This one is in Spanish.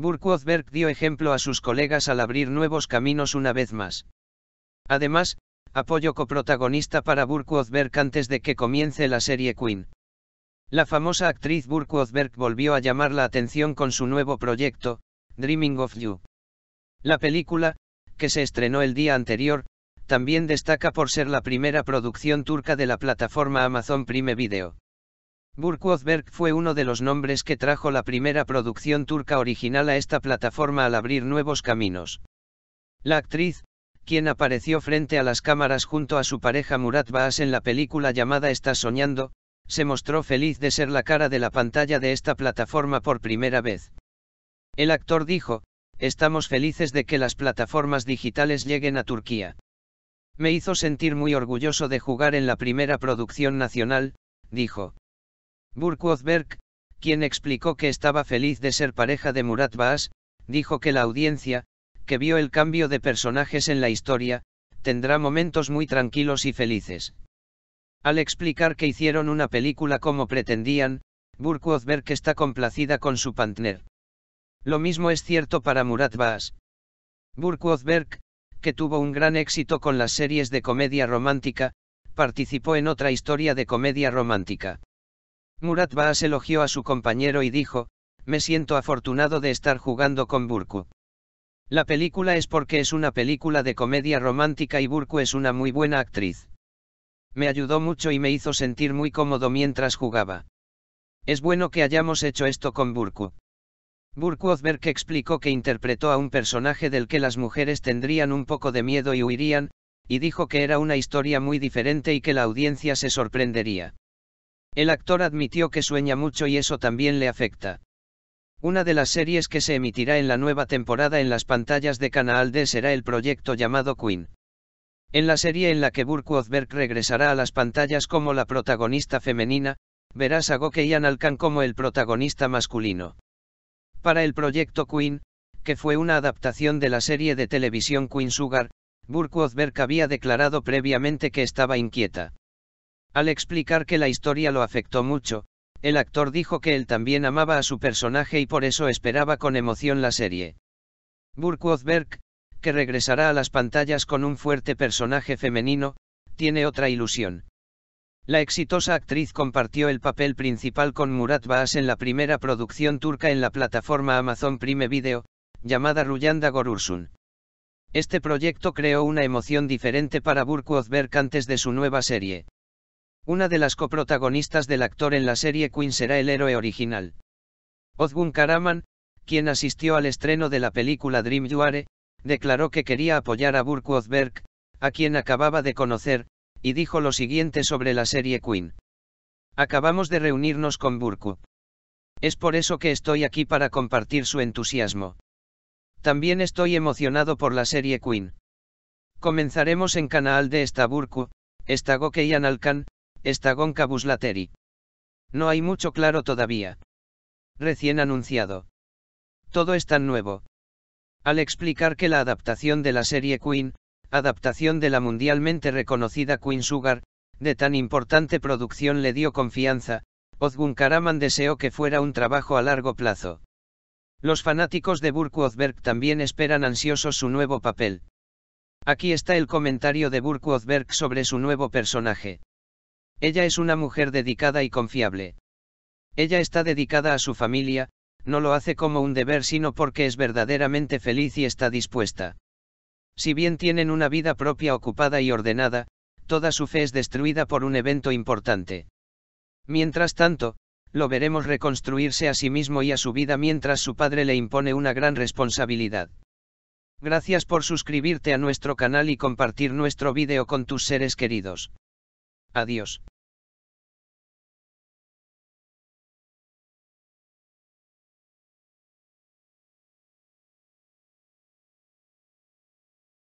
burkhardtberg dio ejemplo a sus colegas al abrir nuevos caminos una vez más. Además, apoyo coprotagonista para burkhardtberg antes de que comience la serie Queen. La famosa actriz burkhardtberg volvió a llamar la atención con su nuevo proyecto, Dreaming of You. La película, que se estrenó el día anterior, también destaca por ser la primera producción turca de la plataforma Amazon Prime Video. Burkosberg fue uno de los nombres que trajo la primera producción turca original a esta plataforma al abrir nuevos caminos. La actriz, quien apareció frente a las cámaras junto a su pareja Murat Baas en la película llamada Estás soñando, se mostró feliz de ser la cara de la pantalla de esta plataforma por primera vez. El actor dijo, estamos felices de que las plataformas digitales lleguen a Turquía. Me hizo sentir muy orgulloso de jugar en la primera producción nacional, dijo. Berg, quien explicó que estaba feliz de ser pareja de Murat Baas, dijo que la audiencia, que vio el cambio de personajes en la historia, tendrá momentos muy tranquilos y felices. Al explicar que hicieron una película como pretendían, Berg está complacida con su partner. Lo mismo es cierto para Murat Baas. Burkwoodberg, que tuvo un gran éxito con las series de comedia romántica, participó en otra historia de comedia romántica. Murat Baas elogió a su compañero y dijo, me siento afortunado de estar jugando con Burku. La película es porque es una película de comedia romántica y Burku es una muy buena actriz. Me ayudó mucho y me hizo sentir muy cómodo mientras jugaba. Es bueno que hayamos hecho esto con Burku. Burku Ozberg explicó que interpretó a un personaje del que las mujeres tendrían un poco de miedo y huirían, y dijo que era una historia muy diferente y que la audiencia se sorprendería. El actor admitió que sueña mucho y eso también le afecta. Una de las series que se emitirá en la nueva temporada en las pantallas de Canal D será el proyecto llamado Queen. En la serie en la que Burke regresará a las pantallas como la protagonista femenina, verás a Goke y Alkan como el protagonista masculino. Para el proyecto Queen, que fue una adaptación de la serie de televisión Queen Sugar, Burke había declarado previamente que estaba inquieta. Al explicar que la historia lo afectó mucho, el actor dijo que él también amaba a su personaje y por eso esperaba con emoción la serie. Özberk, que regresará a las pantallas con un fuerte personaje femenino, tiene otra ilusión. La exitosa actriz compartió el papel principal con Murat Baas en la primera producción turca en la plataforma Amazon Prime Video, llamada Ruyanda Gorursun. Este proyecto creó una emoción diferente para Özberk antes de su nueva serie. Una de las coprotagonistas del actor en la serie Queen será el héroe original. Ozgun Karaman, quien asistió al estreno de la película Dream Juare, declaró que quería apoyar a Burku Ozberg, a quien acababa de conocer, y dijo lo siguiente sobre la serie Queen. Acabamos de reunirnos con Burku. Es por eso que estoy aquí para compartir su entusiasmo. También estoy emocionado por la serie Queen. Comenzaremos en Canal de esta Estaburku, y Analkan, Estagonka lateri. No hay mucho claro todavía. Recién anunciado. Todo es tan nuevo. Al explicar que la adaptación de la serie Queen, adaptación de la mundialmente reconocida Queen Sugar, de tan importante producción le dio confianza, Ozgun Karaman deseó que fuera un trabajo a largo plazo. Los fanáticos de Burku también esperan ansiosos su nuevo papel. Aquí está el comentario de Burku sobre su nuevo personaje. Ella es una mujer dedicada y confiable. Ella está dedicada a su familia, no lo hace como un deber sino porque es verdaderamente feliz y está dispuesta. Si bien tienen una vida propia ocupada y ordenada, toda su fe es destruida por un evento importante. Mientras tanto, lo veremos reconstruirse a sí mismo y a su vida mientras su padre le impone una gran responsabilidad. Gracias por suscribirte a nuestro canal y compartir nuestro video con tus seres queridos. Adiós.